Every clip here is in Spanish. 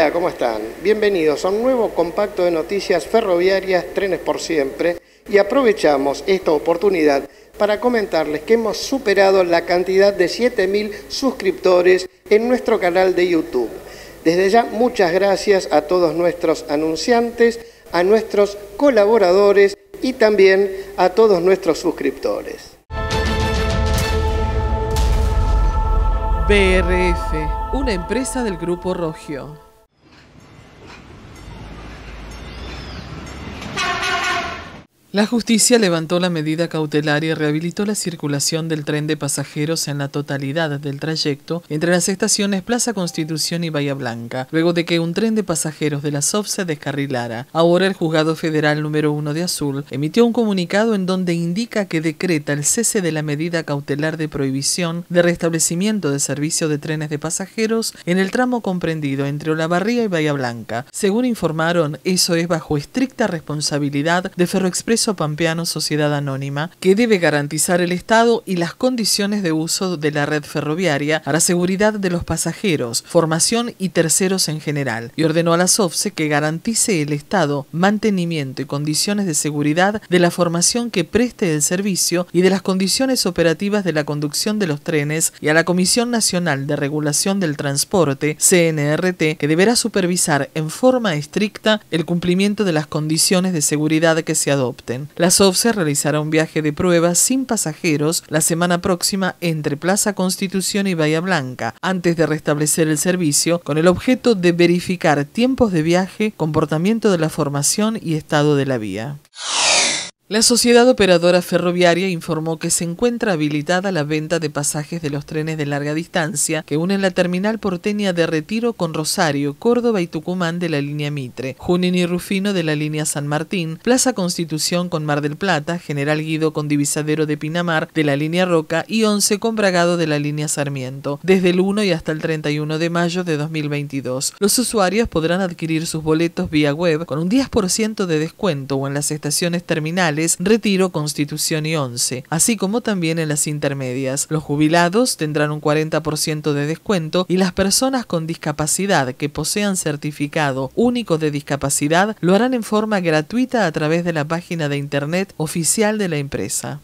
Hola, ¿cómo están? Bienvenidos a un nuevo compacto de noticias ferroviarias Trenes por Siempre y aprovechamos esta oportunidad para comentarles que hemos superado la cantidad de 7.000 suscriptores en nuestro canal de YouTube. Desde ya muchas gracias a todos nuestros anunciantes, a nuestros colaboradores y también a todos nuestros suscriptores. BRF, una empresa del Grupo Rogio. La justicia levantó la medida cautelar y rehabilitó la circulación del tren de pasajeros en la totalidad del trayecto entre las estaciones Plaza Constitución y Bahía Blanca, luego de que un tren de pasajeros de la SOF se descarrilara. Ahora el juzgado federal número 1 de Azul emitió un comunicado en donde indica que decreta el cese de la medida cautelar de prohibición de restablecimiento de servicio de trenes de pasajeros en el tramo comprendido entre Olavarría y Bahía Blanca. Según informaron, eso es bajo estricta responsabilidad de Ferroexpress Congreso Pampeano Sociedad Anónima, que debe garantizar el Estado y las condiciones de uso de la red ferroviaria para seguridad de los pasajeros, formación y terceros en general, y ordenó a la SOFCE que garantice el Estado mantenimiento y condiciones de seguridad de la formación que preste el servicio y de las condiciones operativas de la conducción de los trenes y a la Comisión Nacional de Regulación del Transporte, CNRT, que deberá supervisar en forma estricta el cumplimiento de las condiciones de seguridad que se adopten. La SOFSE realizará un viaje de pruebas sin pasajeros la semana próxima entre Plaza Constitución y Bahía Blanca, antes de restablecer el servicio, con el objeto de verificar tiempos de viaje, comportamiento de la formación y estado de la vía. La Sociedad Operadora Ferroviaria informó que se encuentra habilitada la venta de pasajes de los trenes de larga distancia que unen la terminal porteña de Retiro con Rosario, Córdoba y Tucumán de la línea Mitre, Junín y Rufino de la línea San Martín, Plaza Constitución con Mar del Plata, General Guido con Divisadero de Pinamar de la línea Roca y Once con Bragado de la línea Sarmiento, desde el 1 y hasta el 31 de mayo de 2022. Los usuarios podrán adquirir sus boletos vía web con un 10% de descuento o en las estaciones terminales Retiro, Constitución y 11, así como también en las intermedias. Los jubilados tendrán un 40% de descuento y las personas con discapacidad que posean certificado único de discapacidad lo harán en forma gratuita a través de la página de internet oficial de la empresa.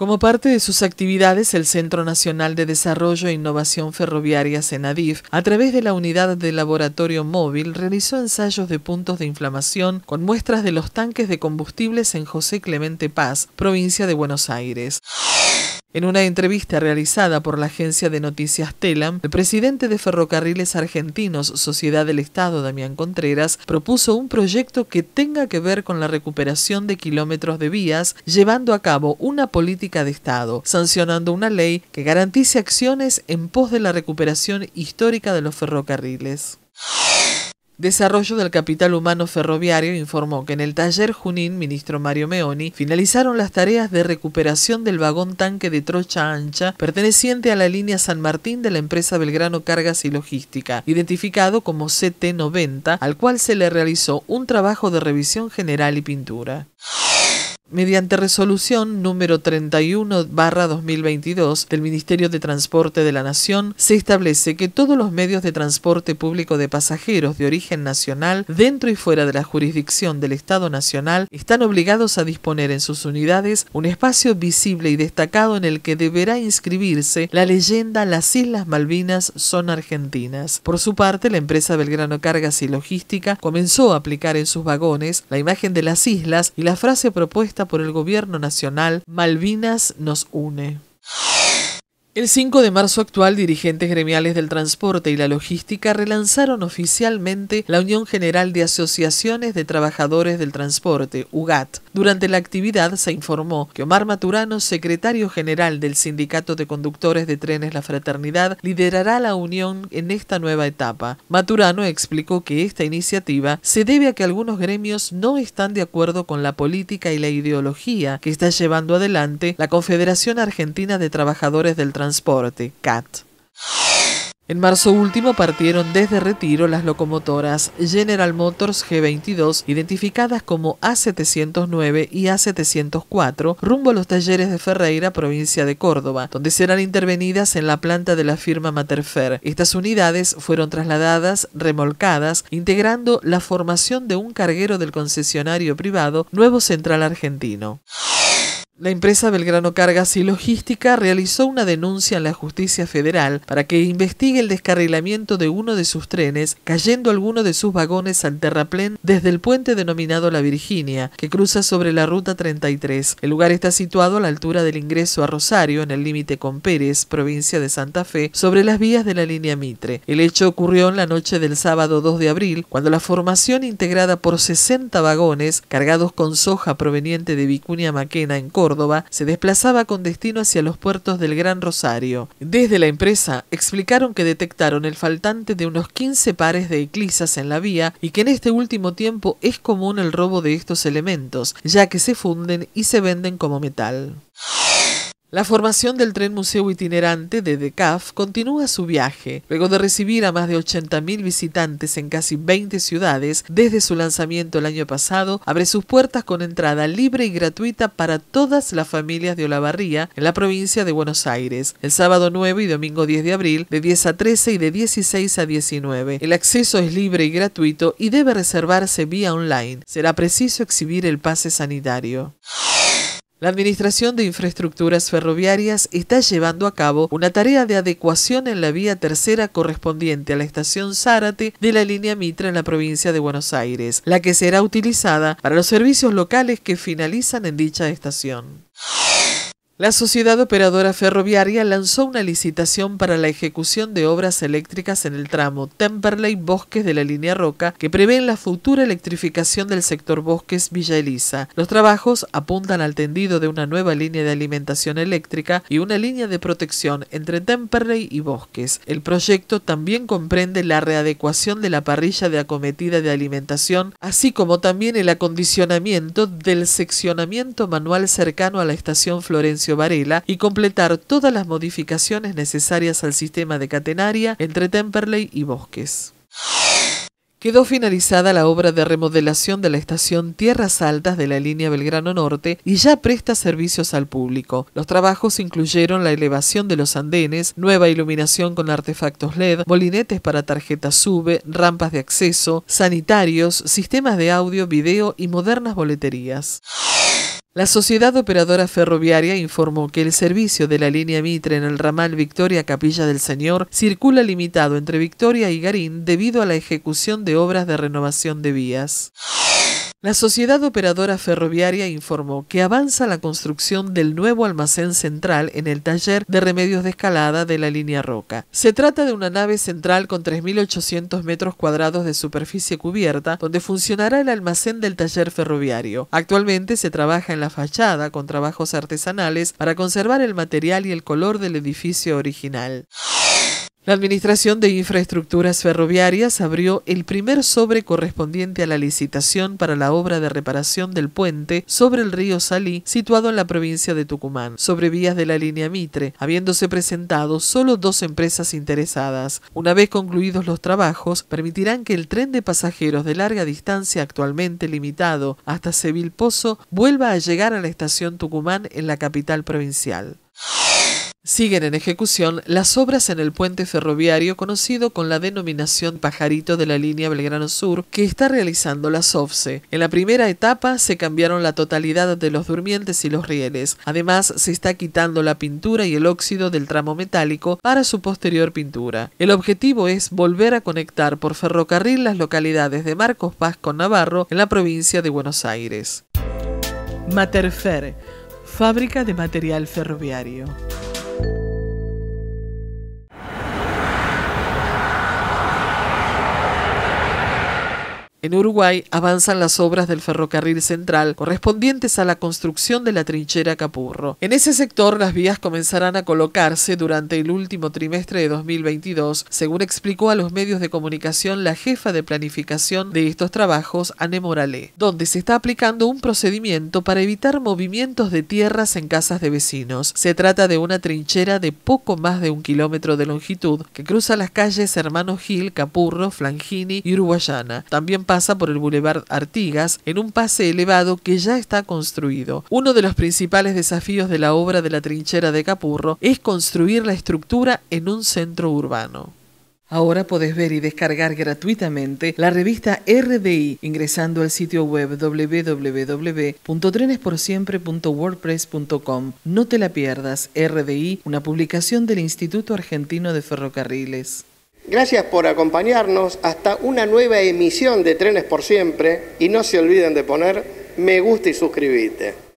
Como parte de sus actividades, el Centro Nacional de Desarrollo e Innovación Ferroviaria, CENADIF, a través de la unidad de laboratorio móvil, realizó ensayos de puntos de inflamación con muestras de los tanques de combustibles en José Clemente Paz, provincia de Buenos Aires. En una entrevista realizada por la agencia de noticias Telam, el presidente de Ferrocarriles Argentinos, Sociedad del Estado, Damián Contreras, propuso un proyecto que tenga que ver con la recuperación de kilómetros de vías, llevando a cabo una política de Estado, sancionando una ley que garantice acciones en pos de la recuperación histórica de los ferrocarriles. Desarrollo del Capital Humano Ferroviario informó que en el taller Junín, ministro Mario Meoni, finalizaron las tareas de recuperación del vagón tanque de trocha ancha perteneciente a la línea San Martín de la empresa Belgrano Cargas y Logística, identificado como CT90, al cual se le realizó un trabajo de revisión general y pintura mediante resolución número 31-2022 del Ministerio de Transporte de la Nación, se establece que todos los medios de transporte público de pasajeros de origen nacional dentro y fuera de la jurisdicción del Estado Nacional están obligados a disponer en sus unidades un espacio visible y destacado en el que deberá inscribirse la leyenda Las Islas Malvinas son argentinas. Por su parte, la empresa Belgrano Cargas y Logística comenzó a aplicar en sus vagones la imagen de las islas y la frase propuesta por el gobierno nacional, Malvinas nos une. El 5 de marzo actual, dirigentes gremiales del transporte y la logística relanzaron oficialmente la Unión General de Asociaciones de Trabajadores del Transporte, UGAT. Durante la actividad se informó que Omar Maturano, secretario general del Sindicato de Conductores de Trenes La Fraternidad, liderará la unión en esta nueva etapa. Maturano explicó que esta iniciativa se debe a que algunos gremios no están de acuerdo con la política y la ideología que está llevando adelante la Confederación Argentina de Trabajadores del Transporte Transporte, CAT. En marzo último partieron desde Retiro las locomotoras General Motors G22, identificadas como A709 y A704, rumbo a los talleres de Ferreira, provincia de Córdoba, donde serán intervenidas en la planta de la firma Materfer. Estas unidades fueron trasladadas, remolcadas, integrando la formación de un carguero del concesionario privado Nuevo Central Argentino. La empresa Belgrano Cargas y Logística realizó una denuncia en la justicia federal para que investigue el descarrilamiento de uno de sus trenes, cayendo alguno de sus vagones al terraplén desde el puente denominado La Virginia, que cruza sobre la ruta 33. El lugar está situado a la altura del ingreso a Rosario, en el límite con Pérez, provincia de Santa Fe, sobre las vías de la línea Mitre. El hecho ocurrió en la noche del sábado 2 de abril, cuando la formación integrada por 60 vagones cargados con soja proveniente de Vicuña Maquena en Córdoba se desplazaba con destino hacia los puertos del Gran Rosario. Desde la empresa explicaron que detectaron el faltante de unos 15 pares de eclisas en la vía y que en este último tiempo es común el robo de estos elementos, ya que se funden y se venden como metal. La formación del tren museo itinerante de DECAF continúa su viaje, luego de recibir a más de 80.000 visitantes en casi 20 ciudades desde su lanzamiento el año pasado, abre sus puertas con entrada libre y gratuita para todas las familias de Olavarría en la provincia de Buenos Aires, el sábado 9 y domingo 10 de abril de 10 a 13 y de 16 a 19. El acceso es libre y gratuito y debe reservarse vía online. Será preciso exhibir el pase sanitario. La Administración de Infraestructuras Ferroviarias está llevando a cabo una tarea de adecuación en la vía tercera correspondiente a la estación Zárate de la línea Mitra en la provincia de Buenos Aires, la que será utilizada para los servicios locales que finalizan en dicha estación. La Sociedad Operadora Ferroviaria lanzó una licitación para la ejecución de obras eléctricas en el tramo Temperley Bosques de la línea Roca, que prevén la futura electrificación del sector Bosques Villa Elisa. Los trabajos apuntan al tendido de una nueva línea de alimentación eléctrica y una línea de protección entre Temperley y Bosques. El proyecto también comprende la readecuación de la parrilla de acometida de alimentación, así como también el acondicionamiento del seccionamiento manual cercano a la estación Florencio Varela y completar todas las modificaciones necesarias al sistema de catenaria entre Temperley y Bosques. Quedó finalizada la obra de remodelación de la estación Tierras Altas de la línea Belgrano Norte y ya presta servicios al público. Los trabajos incluyeron la elevación de los andenes, nueva iluminación con artefactos LED, molinetes para tarjetas SUBE, rampas de acceso, sanitarios, sistemas de audio, video y modernas boleterías. La Sociedad Operadora Ferroviaria informó que el servicio de la línea Mitre en el ramal Victoria Capilla del Señor circula limitado entre Victoria y Garín debido a la ejecución de obras de renovación de vías. La Sociedad Operadora Ferroviaria informó que avanza la construcción del nuevo almacén central en el taller de remedios de escalada de la línea Roca. Se trata de una nave central con 3.800 metros cuadrados de superficie cubierta, donde funcionará el almacén del taller ferroviario. Actualmente se trabaja en la fachada con trabajos artesanales para conservar el material y el color del edificio original. La Administración de Infraestructuras Ferroviarias abrió el primer sobre correspondiente a la licitación para la obra de reparación del puente sobre el río Salí, situado en la provincia de Tucumán, sobre vías de la línea Mitre, habiéndose presentado solo dos empresas interesadas. Una vez concluidos los trabajos, permitirán que el tren de pasajeros de larga distancia actualmente limitado hasta Sevil Pozo vuelva a llegar a la estación Tucumán en la capital provincial. Siguen en ejecución las obras en el puente ferroviario conocido con la denominación Pajarito de la línea Belgrano Sur que está realizando la SOFSE. En la primera etapa se cambiaron la totalidad de los durmientes y los rieles. Además, se está quitando la pintura y el óxido del tramo metálico para su posterior pintura. El objetivo es volver a conectar por ferrocarril las localidades de Marcos Paz con Navarro en la provincia de Buenos Aires. Materfer, fábrica de material ferroviario. En Uruguay avanzan las obras del ferrocarril central correspondientes a la construcción de la trinchera Capurro. En ese sector las vías comenzarán a colocarse durante el último trimestre de 2022, según explicó a los medios de comunicación la jefa de planificación de estos trabajos, Anne Moralé, donde se está aplicando un procedimiento para evitar movimientos de tierras en casas de vecinos. Se trata de una trinchera de poco más de un kilómetro de longitud que cruza las calles Hermano Gil, Capurro, Flangini y Uruguayana. También pasa por el Boulevard Artigas en un pase elevado que ya está construido. Uno de los principales desafíos de la obra de la trinchera de Capurro es construir la estructura en un centro urbano. Ahora podés ver y descargar gratuitamente la revista RDI ingresando al sitio web www.trenesporsiempre.wordpress.com. No te la pierdas, RDI, una publicación del Instituto Argentino de Ferrocarriles. Gracias por acompañarnos hasta una nueva emisión de Trenes por Siempre y no se olviden de poner me gusta y suscribirte.